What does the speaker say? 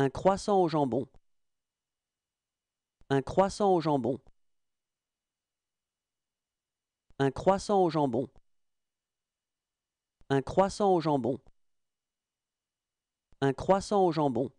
Un croissant au jambon. Un croissant au jambon. Un croissant au jambon. Un croissant au jambon. Un croissant au jambon.